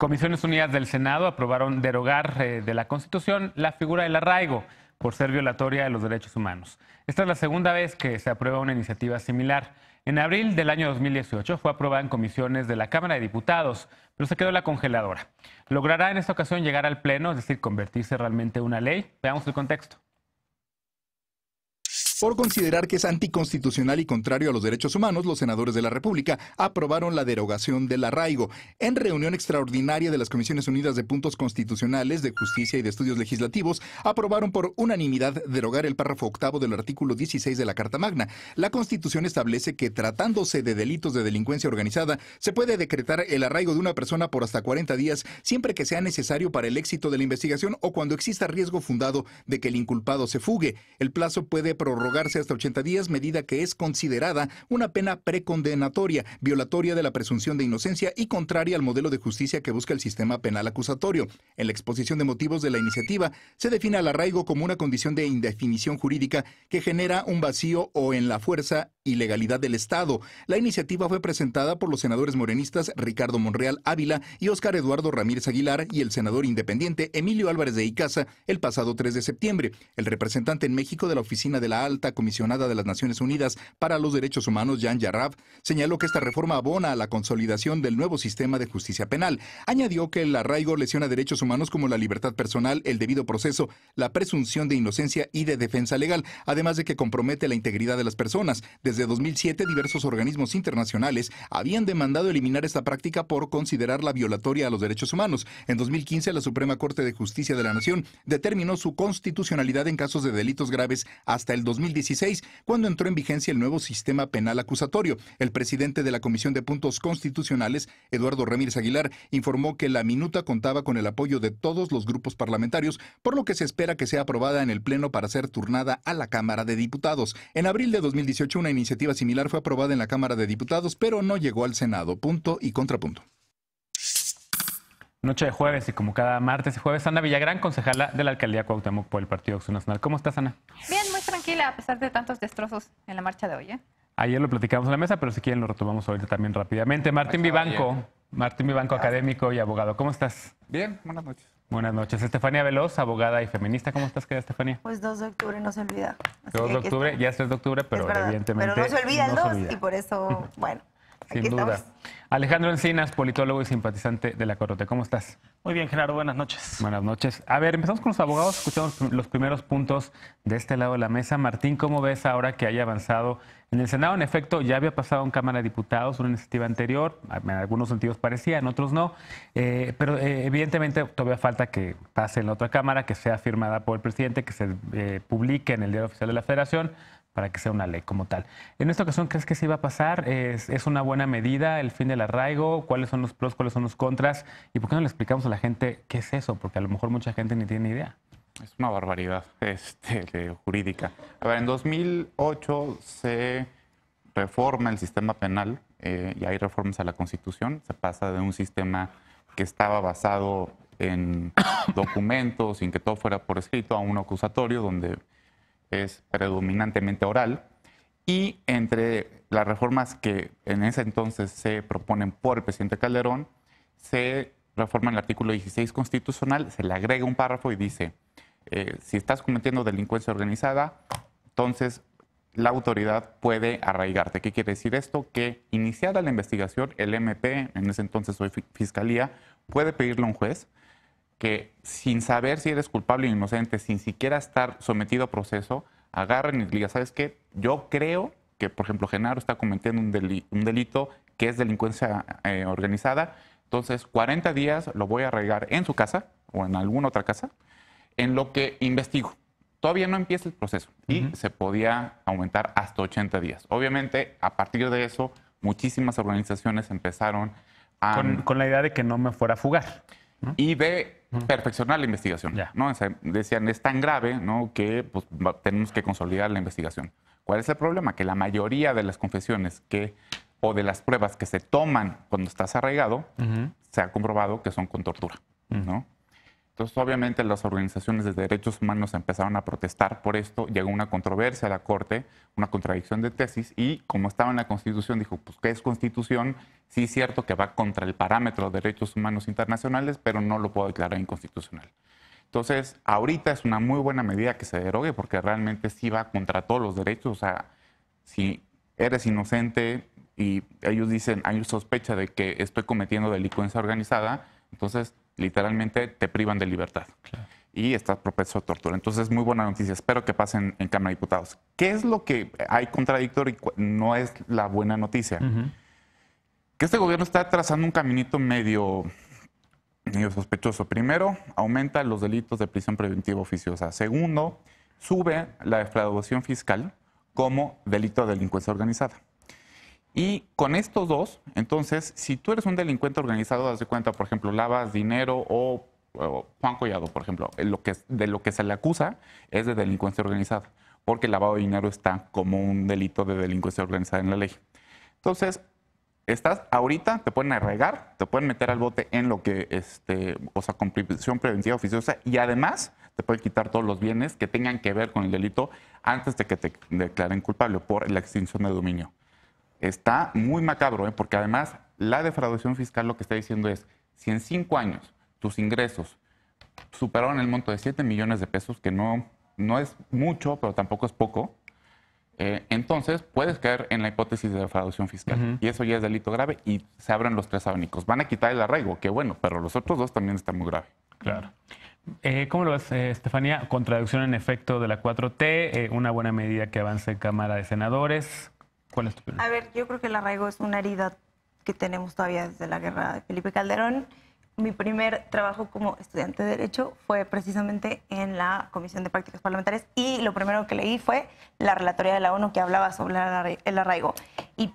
Comisiones Unidas del Senado aprobaron derogar eh, de la Constitución la figura del arraigo por ser violatoria de los derechos humanos. Esta es la segunda vez que se aprueba una iniciativa similar. En abril del año 2018 fue aprobada en comisiones de la Cámara de Diputados, pero se quedó en la congeladora. ¿Logrará en esta ocasión llegar al Pleno, es decir, convertirse realmente en una ley? Veamos el contexto. Por considerar que es anticonstitucional y contrario a los derechos humanos, los senadores de la República aprobaron la derogación del arraigo. En reunión extraordinaria de las Comisiones Unidas de Puntos Constitucionales, de Justicia y de Estudios Legislativos, aprobaron por unanimidad derogar el párrafo octavo del artículo 16 de la Carta Magna. La Constitución establece que tratándose de delitos de delincuencia organizada, se puede decretar el arraigo de una persona por hasta 40 días siempre que sea necesario para el éxito de la investigación o cuando exista riesgo fundado de que el inculpado se fugue. El plazo puede prorrogar prorrogarse hasta 80 días, medida que es considerada una pena precondenatoria, violatoria de la presunción de inocencia y contraria al modelo de justicia que busca el sistema penal acusatorio. En la exposición de motivos de la iniciativa, se define al arraigo como una condición de indefinición jurídica que genera un vacío o en la fuerza y legalidad del Estado. La iniciativa fue presentada por los senadores morenistas Ricardo Monreal Ávila y Óscar Eduardo Ramírez Aguilar y el senador independiente Emilio Álvarez de Icaza el pasado 3 de septiembre. El representante en México de la oficina de la Alta comisionada de las Naciones Unidas para los Derechos Humanos, Jan Yarab, señaló que esta reforma abona a la consolidación del nuevo sistema de justicia penal. Añadió que el arraigo lesiona derechos humanos como la libertad personal, el debido proceso, la presunción de inocencia y de defensa legal, además de que compromete la integridad de las personas. Desde 2007, diversos organismos internacionales habían demandado eliminar esta práctica por considerarla violatoria a los derechos humanos. En 2015, la Suprema Corte de Justicia de la Nación determinó su constitucionalidad en casos de delitos graves hasta el 2000 2016, cuando entró en vigencia el nuevo sistema penal acusatorio. El presidente de la Comisión de Puntos Constitucionales, Eduardo Ramírez Aguilar, informó que la minuta contaba con el apoyo de todos los grupos parlamentarios, por lo que se espera que sea aprobada en el Pleno para ser turnada a la Cámara de Diputados. En abril de 2018, una iniciativa similar fue aprobada en la Cámara de Diputados, pero no llegó al Senado. Punto y contrapunto. Noche de jueves y como cada martes y jueves, Ana Villagrán, concejala de la alcaldía Cuauhtémoc por el Partido Acción Nacional. ¿Cómo estás, Ana? Bien, tranquila a pesar de tantos destrozos en la marcha de hoy. ¿eh? Ayer lo platicamos en la mesa, pero si quieren lo retomamos ahorita también rápidamente. Martín Vivanco, Martín Vivanco, académico y abogado. ¿Cómo estás? Bien, buenas noches. Buenas noches. Estefania Veloz, abogada y feminista. ¿Cómo estás, querida Estefania? Pues 2 de octubre no se olvida. 2 de octubre, ya es 3 de octubre, pero evidentemente. Pero no se olvida el 2 y por eso, bueno. Sin duda. Alejandro Encinas, politólogo y simpatizante de la Corte. ¿Cómo estás? Muy bien, Gerardo. Buenas noches. Buenas noches. A ver, empezamos con los abogados, escuchamos los primeros puntos de este lado de la mesa. Martín, ¿cómo ves ahora que haya avanzado en el Senado? En efecto, ya había pasado en Cámara de Diputados una iniciativa anterior, en algunos sentidos parecía, en otros no, eh, pero eh, evidentemente todavía falta que pase en la otra Cámara, que sea firmada por el presidente, que se eh, publique en el Diario Oficial de la Federación para que sea una ley como tal. En esta ocasión, ¿crees que sí iba a pasar? ¿Es, una buena medida el fin del arraigo? ¿Cuáles son los pros? ¿Cuáles son los contras? ¿Y por qué no le explicamos a la gente qué es eso? Porque a lo mejor mucha gente ni tiene idea. Es una barbaridad este, jurídica. A ver, en 2008 se reforma el sistema penal eh, y hay reformas a la Constitución. Se pasa de un sistema que estaba basado en documentos, sin que todo fuera por escrito, a un acusatorio donde es predominantemente oral. Y entre las reformas que en ese entonces se proponen por el presidente Calderón, se reforma el artículo 16 constitucional, se le agrega un párrafo y dice, eh, si estás cometiendo delincuencia organizada, entonces la autoridad puede arraigarte. ¿Qué quiere decir esto? Que iniciada la investigación, el MP, en ese entonces soy fiscalía, puede pedirle a un juez que sin saber si eres culpable o inocente, sin siquiera estar sometido a proceso, agarren y digan, ¿sabes qué? Yo creo que, por ejemplo, Genaro está cometiendo un, delito, que es delincuencia eh, organizada, entonces 40 días lo voy a arraigar en su casa o en alguna otra casa, en lo que investigo. Todavía no empieza el proceso y se podía aumentar hasta 80 días. Obviamente, a partir de eso, muchísimas organizaciones empezaron a... Con, la idea de que no me fuera a fugar. Y ve perfeccionar la investigación. decían, es tan grave que pues, tenemos que consolidar la investigación. ¿Cuál es el problema? Que la mayoría de las confesiones que, o de las pruebas que se toman cuando estás arraigado se ha comprobado que son con tortura. ¿no? Entonces, obviamente, las organizaciones de derechos humanos empezaron a protestar por esto, llegó una controversia a la Corte, una contradicción de tesis, y como estaba en la Constitución, dijo, pues, ¿qué es Constitución? Sí es cierto que va contra el parámetro de derechos humanos internacionales, pero no lo puedo declarar inconstitucional. Entonces, ahorita es una muy buena medida que se derogue, porque realmente sí va contra todos los derechos, o sea, si eres inocente y ellos dicen, hay sospecha de que estoy cometiendo delincuencia organizada, entonces literalmente te privan de libertad. Y estás propenso a tortura. Entonces, muy buena noticia. Espero que pasen en Cámara de Diputados. ¿Qué es lo que hay contradictorio y no es la buena noticia? Que este gobierno está trazando un caminito medio, medio sospechoso. Primero, aumenta los delitos de prisión preventiva oficiosa. Segundo, sube la defraudación fiscal como delito de delincuencia organizada. Y con estos dos, entonces, si tú eres un delincuente organizado, das de cuenta, por ejemplo, lavas dinero o, Juan Collado, por ejemplo, eh, lo que, de lo que se le acusa es de delincuencia organizada, porque el lavado de dinero está como un delito de delincuencia organizada en la ley. Entonces, estás ahorita, te pueden arregar, te pueden meter al bote en lo que, este, o sea, con prisión preventiva oficiosa y además te pueden quitar todos los bienes que tengan que ver con el delito antes de que te declaren culpable por la extinción de dominio está muy macabro, ¿eh? porque además la defraudación fiscal lo que está diciendo es, si en cinco años tus ingresos superaron el monto de 7 millones de pesos, que no, no es mucho, pero tampoco es poco, eh, entonces puedes caer en la hipótesis de defraudación fiscal. Y eso ya es delito grave y se abren los tres abanicos. Van a quitar el arraigo, que bueno, pero los otros dos también están muy graves. Claro. Eh, ¿Cómo lo ves, Estefanía? Contradicción en efecto de la 4T, una buena medida que avance Cámara de Senadores. A ver, yo creo que el arraigo es una herida que tenemos todavía desde la guerra de Felipe Calderón. Mi primer trabajo como estudiante de Derecho fue precisamente en la Comisión de Prácticas Parlamentarias y lo primero que leí fue la relatoría de la ONU que hablaba sobre el arraigo. Y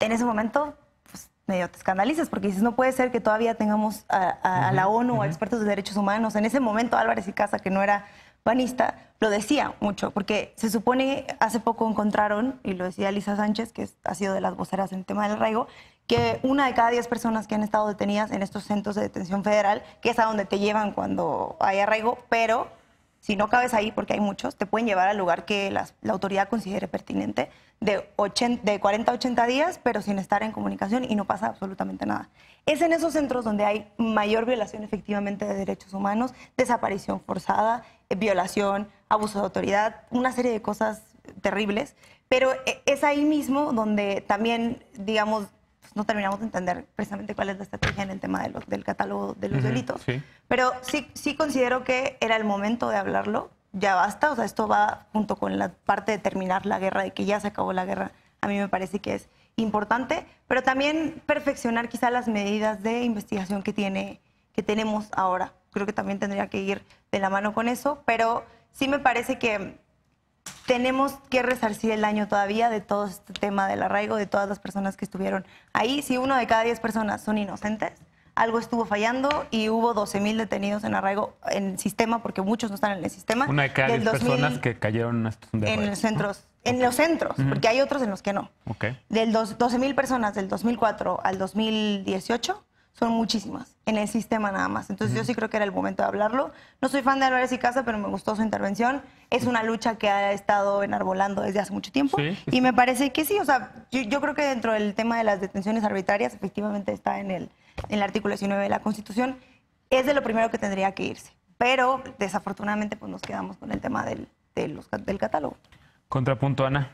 en ese momento pues, medio te escandalizas porque dices, no puede ser que todavía tengamos a, la ONU, a expertos de derechos humanos. En ese momento Álvarez y Casa, que no era panista, lo decía mucho, porque se supone, hace poco encontraron, y lo decía Lisa Sánchez, que ha sido de las voceras en tema del arraigo, que una de cada diez personas que han estado detenidas en estos centros de detención federal, que es a donde te llevan cuando hay arraigo, pero si no cabes ahí, porque hay muchos, te pueden llevar al lugar que la, autoridad considere pertinente de, de 40 a 80 días, pero sin estar en comunicación y no pasa absolutamente nada. Es en esos centros donde hay mayor violación efectivamente de derechos humanos, desaparición forzada, eh, violación, abuso de autoridad, una serie de cosas terribles, pero eh, es ahí mismo donde también, digamos, no terminamos de entender precisamente cuál es la estrategia en el tema de del catálogo de los delitos. Pero sí, sí considero que era el momento de hablarlo, ya basta, o sea, esto va junto con la parte de terminar la guerra, de que ya se acabó la guerra, a mí me parece que es importante, pero también perfeccionar quizá las medidas de investigación que, tiene, que tenemos ahora. Creo que también tendría que ir de la mano con eso, pero sí me parece que tenemos que resarcir el año todavía de todo este tema del arraigo, de todas las personas que estuvieron ahí. Si uno de cada diez personas son inocentes, algo estuvo fallando y hubo 12 mil detenidos en arraigo en el sistema, porque muchos no están en el sistema. Una de cada diez personas que cayeron en, los centros. Ah, en los centros, porque hay otros en los que no. Okay. Del 12 mil personas del 2004 al 2018 son muchísimas en el sistema nada más. Entonces yo sí creo que era el momento de hablarlo. No soy fan de Álvarez y Casa, pero me gustó su intervención. Es una lucha que ha estado enarbolando desde hace mucho tiempo. Y me parece que sí, o sea, yo, creo que dentro del tema de las detenciones arbitrarias, efectivamente está en el, en el artículo 19 de la Constitución, es de lo primero que tendría que irse. Pero desafortunadamente pues nos quedamos con el tema del, del catálogo. Contrapunto, Ana.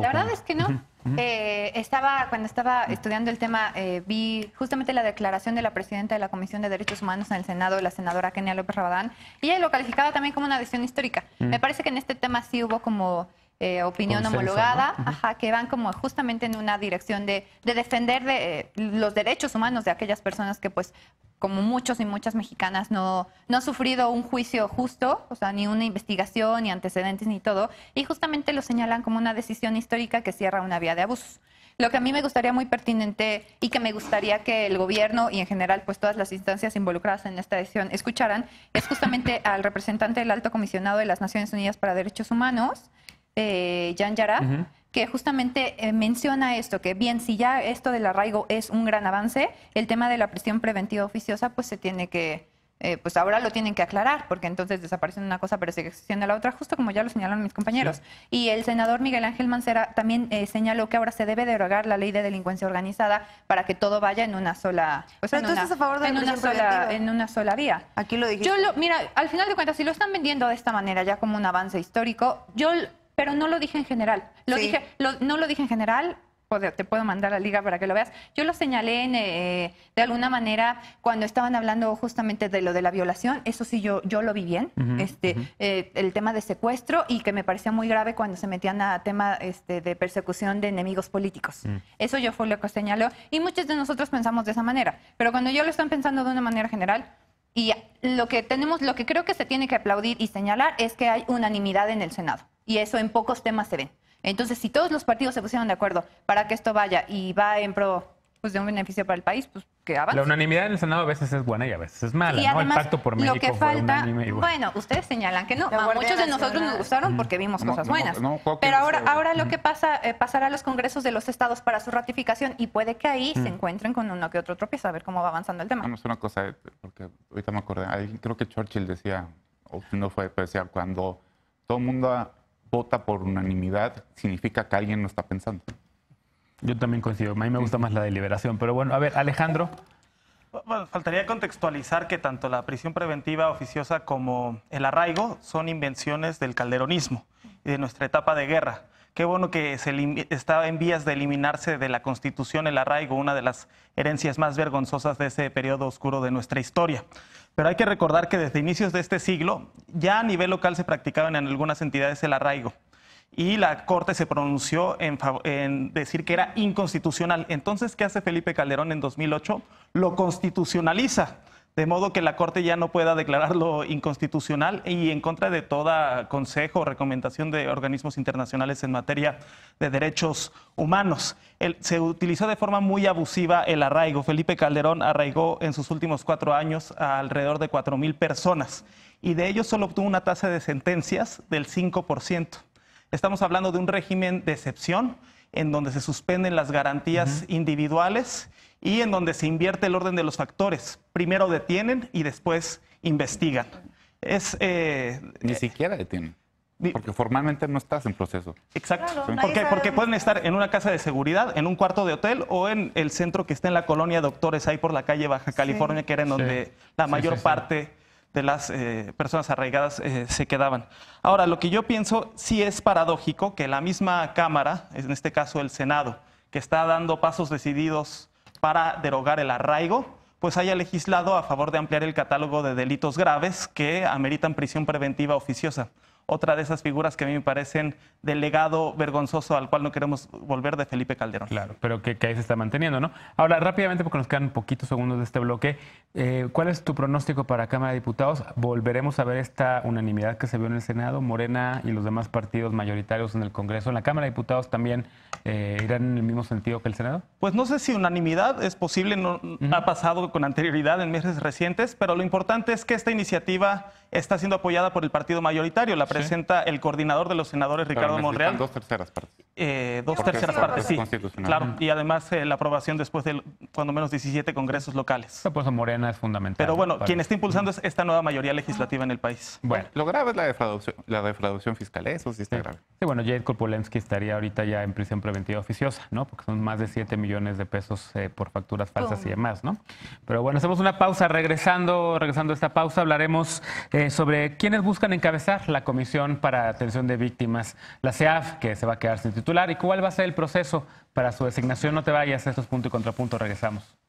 La verdad es que no. Eh, estaba, cuando estaba estudiando el tema, eh, vi justamente la declaración de la presidenta de la Comisión de Derechos Humanos en el Senado, la senadora Kenia López Rabadán, y ella lo calificaba también como una decisión histórica. Mm. Me parece que en este tema sí hubo como eh, opinión homologada, que van como justamente en una dirección de, defender de, eh, los derechos humanos de aquellas personas que pues como muchos y muchas mexicanas, no, no sufrido un juicio justo, o sea, ni una investigación, ni antecedentes, ni todo, y justamente lo señalan como una decisión histórica que cierra una vía de abusos. Lo que a mí me gustaría muy pertinente y que me gustaría que el gobierno y en general pues todas las instancias involucradas en esta decisión escucharan es justamente al representante del alto comisionado de las Naciones Unidas para Derechos Humanos, eh, Jan Yara, que justamente eh, menciona esto, que bien, si ya esto del arraigo es un gran avance, el tema de la prisión preventiva oficiosa pues se tiene que, eh, pues ahora lo tienen que aclarar, porque entonces desaparece una cosa, pero sigue existiendo la otra, justo como ya lo señalaron mis compañeros. Y el senador Miguel Ángel Mancera también eh, señaló que ahora se debe derogar la ley de delincuencia organizada para que todo vaya en una sola, pues, en, una, a favor de una sola en una sola vía. Aquí lo dijiste. Yo mira, al final de cuentas, si lo están vendiendo de esta manera, ya como un avance histórico, yo pero no lo dije en general. Lo dije, no lo dije en general, te puedo mandar a la liga para que lo veas. Yo lo señalé en, eh, de alguna manera cuando estaban hablando justamente de lo de la violación, eso sí yo, yo lo vi bien, este, eh, el tema de secuestro y que me parecía muy grave cuando se metían a tema este, de persecución de enemigos políticos. Mm. Eso yo fue lo que señaló y muchos de nosotros pensamos de esa manera, pero cuando yo lo están pensando de una manera general... Y lo que tenemos, lo que creo que se tiene que aplaudir y señalar es que hay unanimidad en el Senado y eso en pocos temas se ve. Entonces, si todos los partidos se pusieron de acuerdo para que esto vaya y va en pro pues, de un beneficio para el país, pues que avance. La unanimidad en el Senado a veces es buena y a veces es mala, El pacto por México lo que falta, bueno. ustedes señalan que no, a muchos de nosotros nos gustaron porque vimos cosas buenas. Pero ahora, ahora lo que pasa, eh, pasará a los congresos de los estados para su ratificación y puede que ahí se encuentren con uno que otro tropiezo, a ver cómo va avanzando el tema. Vamos a una cosa, porque ahorita me acordé, creo que Churchill decía, o no fue, pero decía, cuando todo el mundo vota por unanimidad, significa que alguien NO está pensando. Yo también coincido. A mí me gusta más la deliberación. Pero bueno, a ver, Alejandro. Bueno, faltaría contextualizar que tanto la prisión preventiva oficiosa como el arraigo son invenciones del calderonismo y de nuestra etapa de guerra. Qué bueno que se está en vías de eliminarse de la Constitución el arraigo, una de las herencias más vergonzosas de ese periodo oscuro de nuestra historia. Pero hay que recordar que desde inicios de este siglo ya a nivel local se practicaba en algunas entidades el arraigo y la Corte se pronunció en, en, decir que era inconstitucional. Entonces, ¿qué hace Felipe Calderón en 2008? Lo constitucionaliza de modo que la Corte ya no pueda declararlo inconstitucional y en contra de toda consejo o recomendación de organismos internacionales en materia de derechos humanos. se utilizó de forma muy abusiva el arraigo. Felipe Calderón arraigó en sus últimos cuatro años a alrededor de 4.000 personas y de ellos solo obtuvo una tasa de sentencias del 5%. Estamos hablando de un régimen de excepción en donde se suspenden las garantías individuales y en donde se invierte el orden de los factores. Primero detienen y después investigan. Es, eh, Ni siquiera detienen. Porque formalmente no estás en proceso. Exacto. porque, porque pueden estar en una casa de seguridad, en un cuarto de hotel o en el centro que está en la colonia Doctores, ahí por la calle Baja California, que era en donde la mayor parte de las eh, personas arraigadas eh, se quedaban. Ahora, lo que yo pienso sí es paradójico que la misma Cámara, en este caso el Senado, que está dando pasos decididos para derogar el arraigo, pues haya legislado a favor de ampliar el catálogo de delitos graves que ameritan prisión preventiva oficiosa otra de esas figuras que a mí me parecen del legado vergonzoso al cual no queremos volver de Felipe Calderón. Claro, pero que, ahí se está manteniendo, ¿no? Ahora, rápidamente, porque nos quedan poquitos segundos de este bloque, eh, ¿cuál es tu pronóstico para Cámara de Diputados? ¿Volveremos a ver esta unanimidad que se vio en el Senado? ¿Morena y los demás partidos mayoritarios en el Congreso, en la Cámara de Diputados también eh, irán en el mismo sentido que el Senado? Pues no sé si unanimidad es posible, no ha pasado con anterioridad en meses recientes, pero lo importante es que esta iniciativa está siendo apoyada por el partido mayoritario. La presenta el coordinador de los senadores, Ricardo Monreal. Dos terceras partes. Eh, dos terceras partes, sí. Claro, y además eh, la aprobación después de cuando menos 17 congresos locales. La ah, puesta morena es fundamental. Pero bueno, quien está impulsando es esta nueva mayoría legislativa en el país. Bueno. Lo grave es la defraudación, la defraudación fiscal, eso sí está grave. Sí, bueno, Jade Kopolensky estaría ahorita ya en prisión preventiva oficiosa, ¿no? Porque son más de 7 millones de pesos eh, por facturas falsas y demás, ¿no? Pero bueno, hacemos una pausa. Regresando, regresando a esta pausa, hablaremos... Eh, sobre quiénes buscan encabezar la Comisión para Atención de Víctimas, la CEAF, que se va a quedar sin titular, y cuál va a ser el proceso para su designación. No te vayas, a estos punto y contrapunto, regresamos.